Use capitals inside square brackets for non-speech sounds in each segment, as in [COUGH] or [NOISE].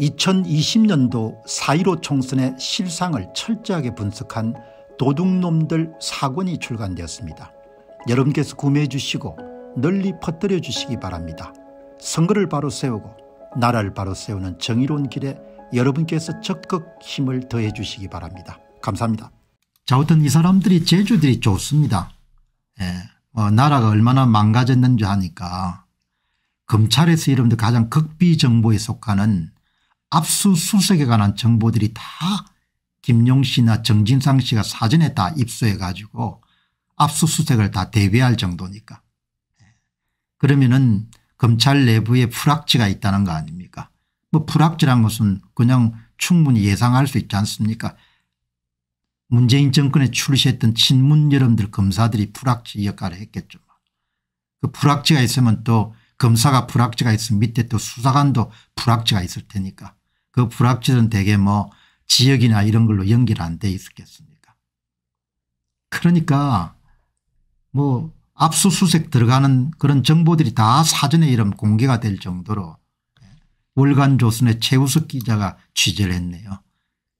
2020년도 4.15 총선의 실상을 철저하게 분석한 도둑놈들 사권이 출간되었습니다. 여러분께서 구매해 주시고 널리 퍼뜨려 주시기 바랍니다. 선거를 바로 세우고 나라를 바로 세우는 정의로운 길에 여러분께서 적극 힘을 더해 주시기 바랍니다. 감사합니다. 자 어떤 이 사람들이 제주들이 좋습니다. 예, 어, 나라가 얼마나 망가졌는지 하니까 검찰에서 이름도 가장 극비정보에 속하는 압수수색에 관한 정보들이 다 김용 씨나 정진상 씨가 사전에 다 입수해 가지고 압수수색을 다 대비할 정도니까. 예. 그러면은 검찰 내부에 불확지가 있다는 거 아닙니까 뭐 불확지란 것은 그냥 충분히 예상할 수 있지 않습니까 문재인 정권에 출시했던 친문 여러분들 검사들이 불확지 역할을 했겠죠. 그 불확지가 있으면 또 검사가 불확지가 있으면 밑에 또 수사관도 불확지가 있을 테니까 그 불확실은 대개 뭐 지역이나 이런 걸로 연결 안 돼 있었겠습니까. 그러니까 뭐 압수수색 들어가는 그런 정보들이 다 사전에 이런 공개가 될 정도로 월간 조선의 최우석 기자가 취재를 했네요.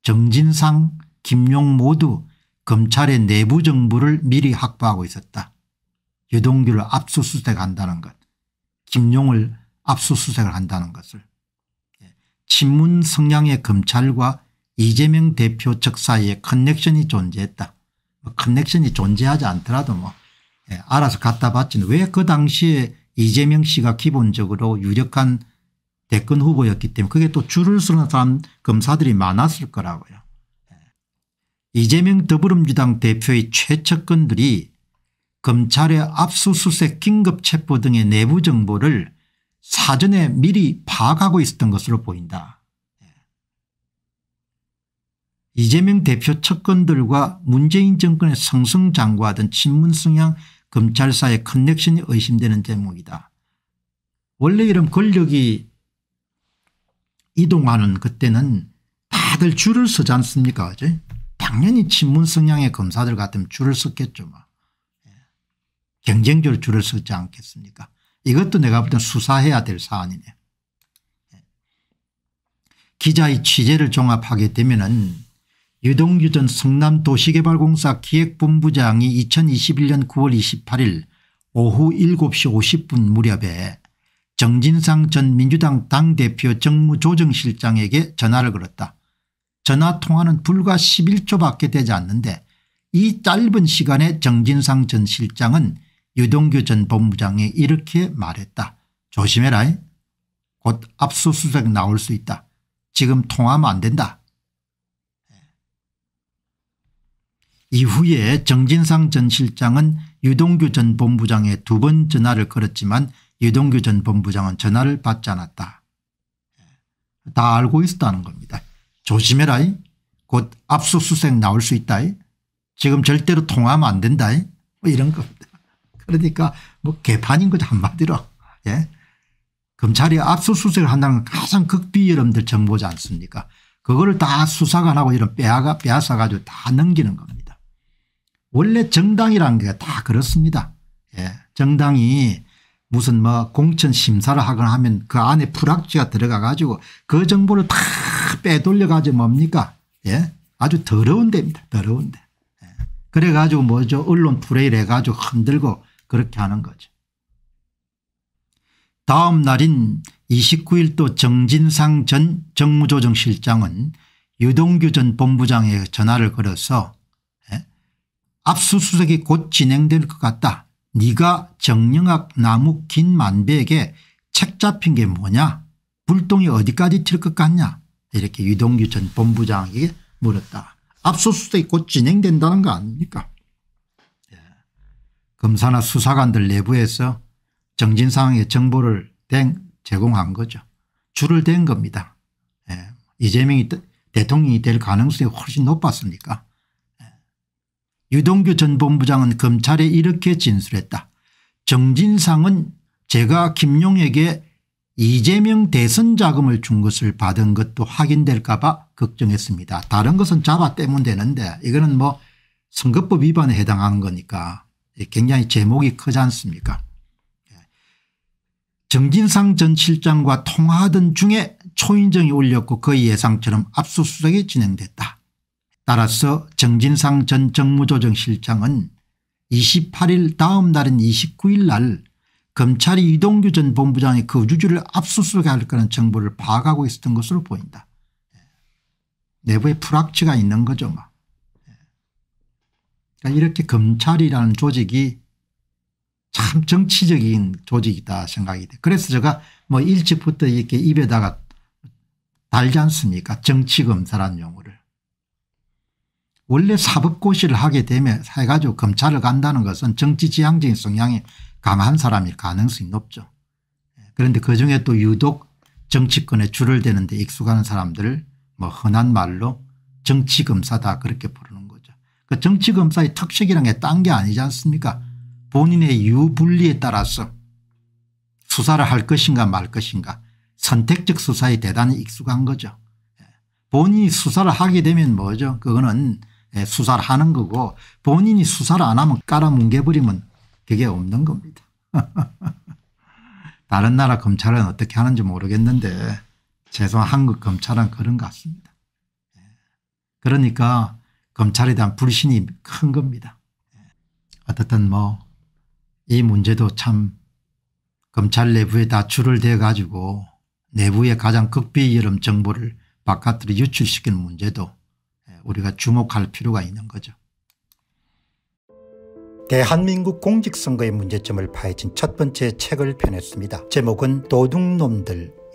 정진상, 김용 모두 검찰의 내부 정보를 미리 확보하고 있었다. 유동규를 압수수색한다는 것, 김용을 압수수색을 한다는 것을. 친문 성향의 검찰과 이재명 대표 측 사이에 커넥션이 존재했다. 뭐 커넥션이 존재하지 않더라도 뭐 예, 알아서 갖다 봤지는 왜그 당시에 이재명 씨가 기본적으로 유력한 대권 후보였기 때문에 그게 또 줄을 서는 사람 검사들이 많았을 거라고요. 예. 이재명 더불어민주당 대표의 최측근들이 검찰의 압수수색 긴급체포 등의 내부 정보를 사전에 미리 파악하고 있었던 것으로 보인다. 예. 이재명 대표 측근들과 문재인 정권의 성승장구하던 친문성향 검찰사의 커넥션이 의심되는 대목이다. 원래 이런 권력이 이동하는 그때는 다들 줄을 서지 않습니까 그죠? 당연히 친문 성향의 검사들 같으면 줄을 섰겠죠. 뭐. 예. 경쟁적으로 줄을 서지 않겠습니까 이것도 내가 볼 땐 수사해야 될 사안이네. 기자의 취재를 종합하게 되면은 유동규 전 성남도시개발공사 기획본부장이 2021년 9월 28일 오후 7시 50분 무렵에 정진상 전 민주당 당대표 정무조정실장에게 전화를 걸었다. 전화 통화는 불과 11초밖에 되지 않는데 이 짧은 시간에 정진상 전 실장은 유동규 전 본부장이 이렇게 말했다. 조심해라. 곧 압수수색 나올 수 있다. 지금 통하면안 된다. 예. 이후에 정진상 전 실장은 유동규 전 본부장에 두 번 전화를 걸었지만 유동규 전 본부장은 전화를 받지 않았다. 예. 다 알고 있었다는 겁니다. 조심해라. 곧 압수수색 나올 수 있다. 지금 절대로 통하면안 된다. 뭐 이런 겁니다. 그러니까 뭐 개판인 거죠 한마디로. 예. 검찰이 압수수색을 한다는 가장 극비 여러분들 정보지 않습니까 그거를 다 수사관하고 이런 빼앗아, 빼앗아 가지고 다 넘기는 겁니다. 원래 정당이란 게 다 그렇습니다. 예. 정당이 무슨 뭐 공천 심사를 하거나 하면 그 안에 불확지가 들어가 가지고 그 정보를 다 빼돌려 가지고 뭡니까 예 아주 더러운 데입니다 더러운 데 예. 그래 가지고 뭐죠 언론 프레이해 가지고 흔들고 그렇게 하는 거죠. 다음 날인 29일 또 정진상 전 정무조정실장은 유동규 전 본부장에 전화를 걸어서 예, 압수수색이 곧 진행될 것 같다. 네가 정영학 나무 긴 만배에게 책 잡힌 게 뭐냐 불똥이 어디까지 튈 것 같냐 이렇게 유동규 전 본부장에게 물었다. 압수수색이 곧 진행된다는 거 아닙니까 검사나 수사관들 내부에서 정진 상황의 정보를 댕 제공한 거죠. 줄을 댄 겁니다. 예. 이재명이 대통령이 될 가능성이 훨씬 높았으니까. 예. 유동규 전 본부장은 검찰에 이렇게 진술했다. 정진상은 제가 김용에게 이재명 대선 자금을 준 것을 받은 것도 확인될까 봐 걱정했습니다. 다른 것은 잡아 떼면 되는데 이거는 뭐 선거법 위반에 해당하는 거니까 예, 굉장히 제목이 크지 않습니까 예. 정진상 전 실장과 통화하던 중에 초인정이 울렸고 그 예상처럼 압수수색이 진행됐다. 따라서 정진상 전 정무조정실장은 28일 다음 날인 29일 날 검찰이 이동규 전 본부장의 거주지를 그 압수수색할 거라는 정보를 파악하고 있었던 것으로 보인다. 예. 내부에 불확치가 있는 거죠. 뭐. 그러니까 이렇게 검찰이라는 조직이 참 정치적인 조직이다 생각이 돼. 그래서 제가 뭐 일찍부터 이렇게 입에다가 달지 않습니까? 정치검사란 용어를. 원래 사법고시를 하게 되면 해가지고 검찰을 간다는 것은 정치지향적인 성향이 강한 사람이 가능성이 높죠. 그런데 그중에 또 유독 정치권에 줄을 대는데 익숙한 사람들을 뭐 흔한 말로 정치검사다 그렇게 부르는 그 정치검사의 특색이란 게 딴 게 아니지 않습니까 본인의 유불리에 따라서 수사를 할 것인가 말 것인가 선택적 수사에 대단히 익숙한 거죠. 본인이 수사를 하게 되면 뭐죠 그거는 예, 수사를 하는 거고 본인이 수사를 안 하면 깔아뭉개버리면 그게 없는 겁니다. [LAUGHS] 다른 나라 검찰은 어떻게 하는지 모르겠는데 죄송한 한국 검찰은 그런 것 같습니다. 예. 그러니까 검찰에 대한 불신이 큰 겁니다. 어떻든뭐 이 문제도 참 검찰 내부에 다 줄을 대 가지고 내부의 가장 극비여름 정보를 바깥으로 유출시키는 문제도 우리가 주목할 필요가 있는 거죠. 대한민국 공직선거의 문제점을 파헤친 첫 번째 책을 펴냈습니다. 제목은 도둑놈들